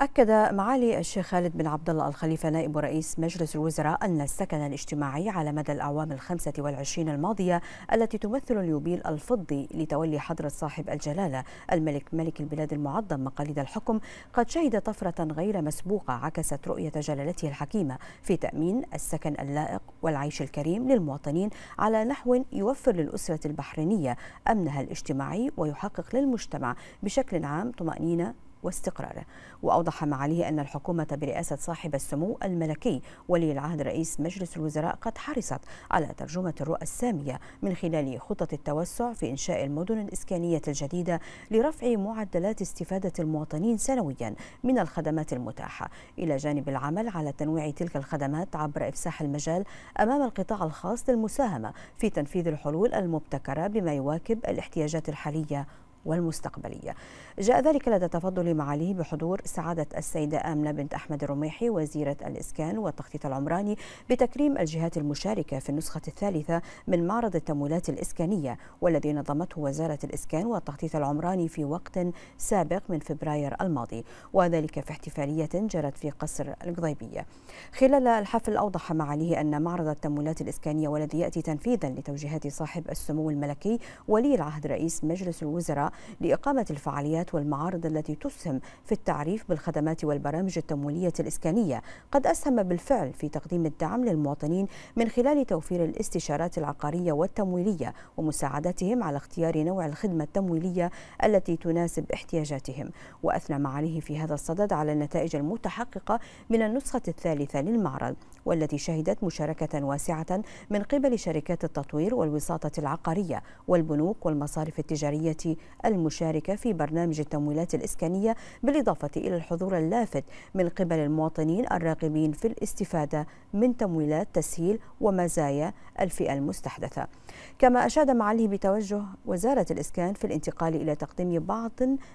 أكد معالي الشيخ خالد بن عبد الله الخليفة نائب رئيس مجلس الوزراء أن السكن الاجتماعي على مدى الأعوام الخمسة والعشرين الماضية التي تمثل اليوبيل الفضي لتولي حضرة صاحب الجلالة الملك ملك البلاد المعظم مقاليد الحكم قد شهد طفرة غير مسبوقة عكست رؤية جلالته الحكيمة في تأمين السكن اللائق والعيش الكريم للمواطنين على نحو يوفر للأسرة البحرينية أمنها الاجتماعي ويحقق للمجتمع بشكل عام طمأنينة واستقراره وأوضح معاليه أن الحكومة برئاسة صاحب السمو الملكي ولي العهد رئيس مجلس الوزراء قد حرصت على ترجمة الرؤى السامية من خلال خطط التوسع في إنشاء المدن الإسكانية الجديدة لرفع معدلات استفادة المواطنين سنويا من الخدمات المتاحة إلى جانب العمل على تنويع تلك الخدمات عبر إفساح المجال أمام القطاع الخاص للمساهمة في تنفيذ الحلول المبتكرة بما يواكب الاحتياجات الحالية والمستقبلية جاء ذلك لدى تفضل معاليه بحضور سعادة السيدة آمنة بنت أحمد الرميحي وزيرة الإسكان والتخطيط العمراني بتكريم الجهات المشاركة في النسخة الثالثة من معرض التمويلات الإسكانية والذي نظمته وزارة الإسكان والتخطيط العمراني في وقت سابق من فبراير الماضي وذلك في احتفالية جرت في قصر القضيبية خلال الحفل أوضح معاليه أن معرض التمويلات الإسكانية والذي يأتي تنفيذا لتوجيهات صاحب السمو الملكي ولي العهد رئيس مجلس الوزراء لإقامة الفعاليات والمعارض التي تسهم في التعريف بالخدمات والبرامج التمويلية الإسكانية قد أسهم بالفعل في تقديم الدعم للمواطنين من خلال توفير الاستشارات العقارية والتمويلية ومساعدتهم على اختيار نوع الخدمة التمويلية التي تناسب احتياجاتهم وأثنى معاليه في هذا الصدد على النتائج المتحققة من النسخة الثالثة للمعرض والتي شهدت مشاركة واسعة من قبل شركات التطوير والوساطة العقارية والبنوك والمصارف التجارية المشاركة في برنامج التمويلات الإسكانية بالإضافة إلى الحضور اللافت من قبل المواطنين الراغبين في الاستفادة من تمويلات تسهيل ومزايا الفئة المستحدثة كما أشاد معاليه بتوجه وزارة الإسكان في الانتقال إلى تقديم بعض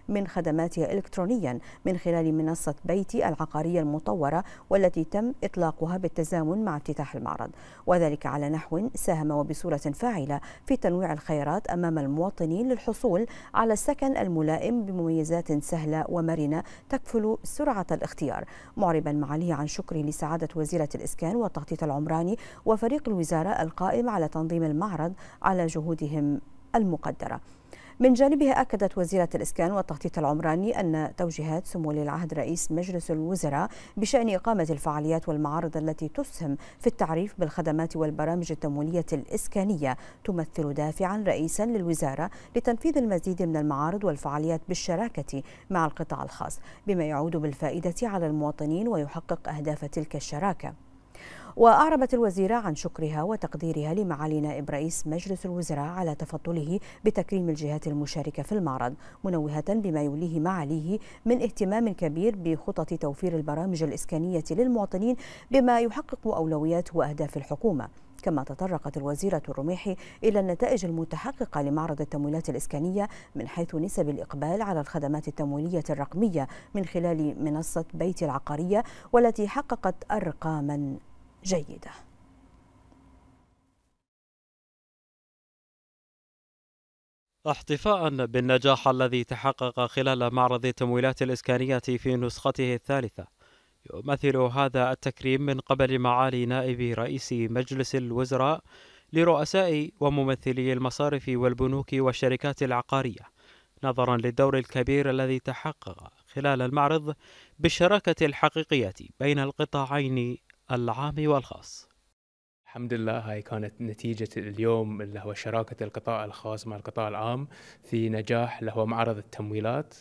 من خدماتها إلكترونيا من خلال منصة بيتي العقارية المطورة والتي تم إطلاقها بالتزامن مع افتتاح المعرض وذلك على نحو ساهم وبصورة فاعلة في تنويع الخيارات أمام المواطنين للحصول على السكن الملائم بمميزات سهلة ومرنة تكفل سرعة الاختيار معربا معاليه عن شكري لسعادة وزيرة الإسكان والتخطيط العمراني وفريق الوزارة القائم على تنظيم المعرض على جهودهم المقدرة من جانبها أكدت وزيرة الإسكان والتخطيط العمراني أن توجيهات سمو ولي العهد رئيس مجلس الوزراء بشأن إقامة الفعاليات والمعارض التي تسهم في التعريف بالخدمات والبرامج التمويلية الإسكانية تمثل دافعا رئيسا للوزارة لتنفيذ المزيد من المعارض والفعاليات بالشراكة مع القطاع الخاص بما يعود بالفائدة على المواطنين ويحقق أهداف تلك الشراكة وأعربت الوزيرة عن شكرها وتقديرها لمعالي نائب رئيس مجلس الوزراء على تفضله بتكريم الجهات المشاركة في المعرض منوهة بما يوليه معاليه من اهتمام كبير بخطط توفير البرامج الإسكانية للمواطنين بما يحقق أولويات وأهداف الحكومة كما تطرقت الوزيرة الرميحي إلى النتائج المتحققة لمعرض التمويلات الإسكانية من حيث نسب الإقبال على الخدمات التمويلية الرقمية من خلال منصة بيت العقارية والتي حققت أرقاما جيده احتفاء بالنجاح الذي تحقق خلال معرض التمويلات الإسكانية في نسخته الثالثة يمثل هذا التكريم من قبل معالي نائب رئيس مجلس الوزراء لرؤساء وممثلي المصارف والبنوك والشركات العقارية نظرا للدور الكبير الذي تحقق خلال المعرض بالشراكة الحقيقية بين القطاعين العام والخاص الحمد لله هاي كانت نتيجة اليوم اللي هو شراكة القطاع الخاص مع القطاع العام في نجاح اللي هو معرض التمويلات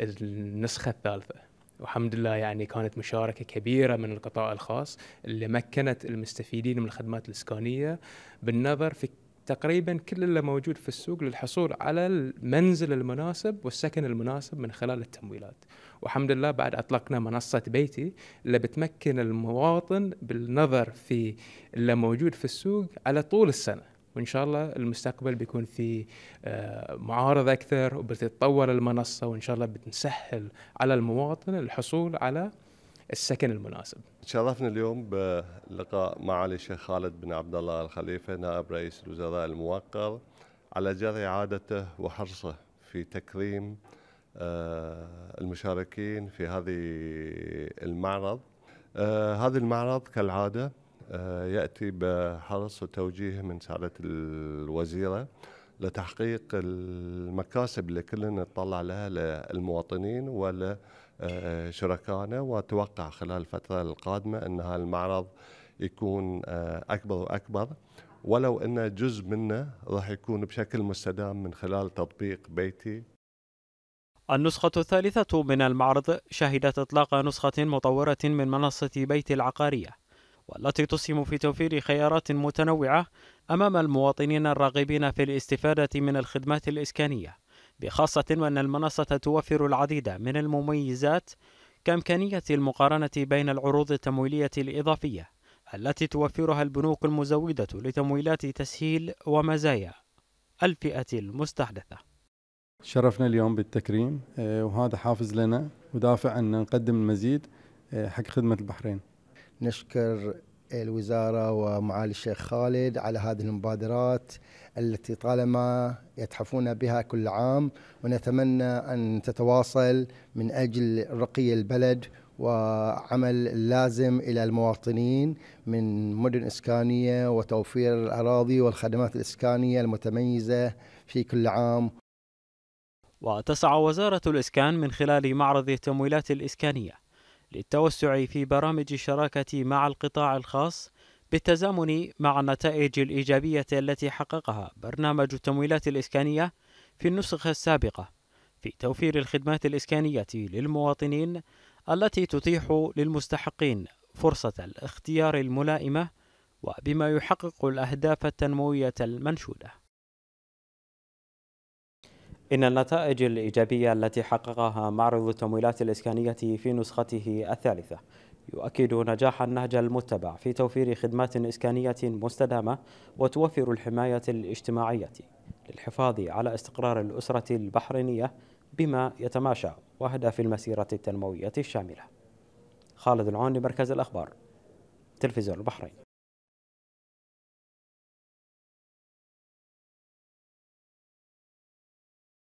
النسخة الثالثة والحمد لله يعني كانت مشاركة كبيرة من القطاع الخاص اللي مكنت المستفيدين من الخدمات الإسكانية بالنظر في تقريبا كل اللي موجود في السوق للحصول على المنزل المناسب والسكن المناسب من خلال التمويلات والحمد لله بعد أطلقنا منصة بيتي اللي بتمكن المواطن بالنظر في اللي موجود في السوق على طول السنة وان شاء الله المستقبل بيكون في آه، معارض اكثر وبتتطور المنصه وان شاء الله بتسهل على المواطن الحصول على السكن المناسب. تشرفنا اليوم بلقاء معالي الشيخ خالد بن عبد الله الخليفه نائب رئيس الوزراء الموقر على جر عادته وحرصه في تكريم آه، المشاركين في هذه المعرض آه، هذا المعرض كالعاده آه، ياتي بحرص وتوجيه من سعاده الوزيره لتحقيق المكاسب اللي كلنا نطلع لها للمواطنين ولا آه، شركائنا واتوقع خلال الفتره القادمه ان هذا المعرض يكون آه، اكبر واكبر ولو ان جزء منه راح يكون بشكل مستدام من خلال تطبيق بيتي النسخة الثالثة من المعرض شهدت إطلاق نسخة مطورة من منصة بيت العقارية والتي تسهم في توفير خيارات متنوعة أمام المواطنين الراغبين في الاستفادة من الخدمات الإسكانية بخاصة وأن المنصة توفر العديد من المميزات كإمكانية المقارنة بين العروض التمويلية الإضافية التي توفرها البنوك المزودة لتمويلات تسهيل ومزايا الفئة المستحدثة. شرفنا اليوم بالتكريم آه، وهذا حافز لنا ودافع أن نقدم المزيد آه، حق خدمة البحرين. نشكر الوزارة ومعالي الشيخ خالد على هذه المبادرات التي طالما يتحفون بها كل عام ونتمنى أن تتواصل من أجل رقي البلد وعمل لازم إلى المواطنين من مدن إسكانية وتوفير الأراضي والخدمات الإسكانية المتميزة في كل عام وتسعى وزارة الإسكان من خلال معرض التمويلات الإسكانية للتوسع في برامج الشراكة مع القطاع الخاص بالتزامن مع النتائج الإيجابية التي حققها برنامج التمويلات الإسكانية في النسخة السابقة في توفير الخدمات الإسكانية للمواطنين التي تتيح للمستحقين فرصة الاختيار الملائمة وبما يحقق الأهداف التنموية المنشودة إن النتائج الإيجابية التي حققها معرض التمويلات الإسكانية في نسخته الثالثة يؤكد نجاح النهج المتبع في توفير خدمات إسكانية مستدامة وتوفر الحماية الاجتماعية للحفاظ على استقرار الأسرة البحرينية بما يتماشى وهدف المسيرة التنموية الشاملة خالد العون لمركز الأخبار تلفزيون البحرين